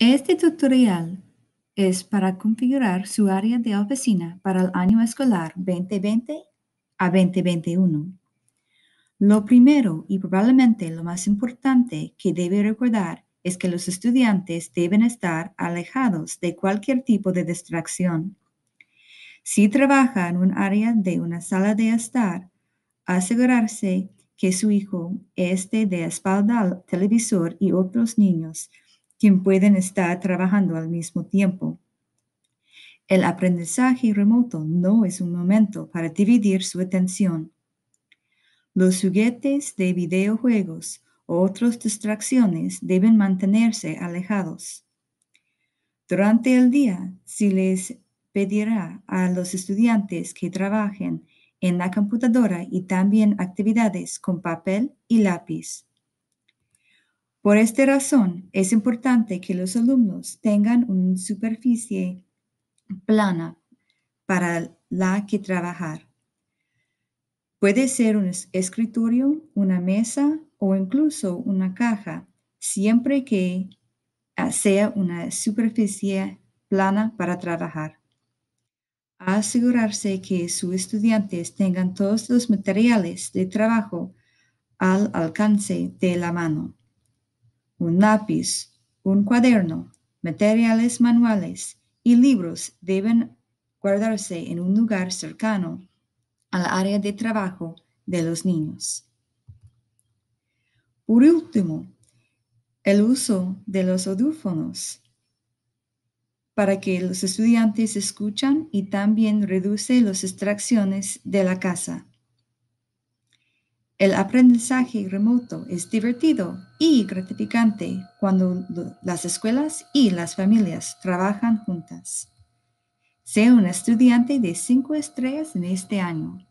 Este tutorial es para configurar su área de oficina para el año escolar 2020 a 2021. Lo primero y probablemente lo más importante que debe recordar es que los estudiantes deben estar alejados de cualquier tipo de distracción. Si trabaja en un área de una sala de estar, asegurarse que su hijo esté de espalda al televisor y otros niños quien pueden estar trabajando al mismo tiempo. El aprendizaje remoto no es un momento para dividir su atención. Los juguetes de videojuegos u otras distracciones deben mantenerse alejados. Durante el día, si les pedirá a los estudiantes que trabajen en la computadora y también actividades con papel y lápiz. Por esta razón, es importante que los alumnos tengan una superficie plana para la que trabajar. Puede ser un escritorio, una mesa o incluso una caja, siempre que ah, sea una superficie plana para trabajar. Asegurarse que sus estudiantes tengan todos los materiales de trabajo al alcance de la mano un lápiz, un cuaderno, materiales manuales y libros deben guardarse en un lugar cercano al área de trabajo de los niños. Por último, el uso de los audífonos para que los estudiantes escuchan y también reduce las extracciones de la casa. El aprendizaje remoto es divertido y gratificante cuando las escuelas y las familias trabajan juntas. Sé un estudiante de cinco estrellas en este año.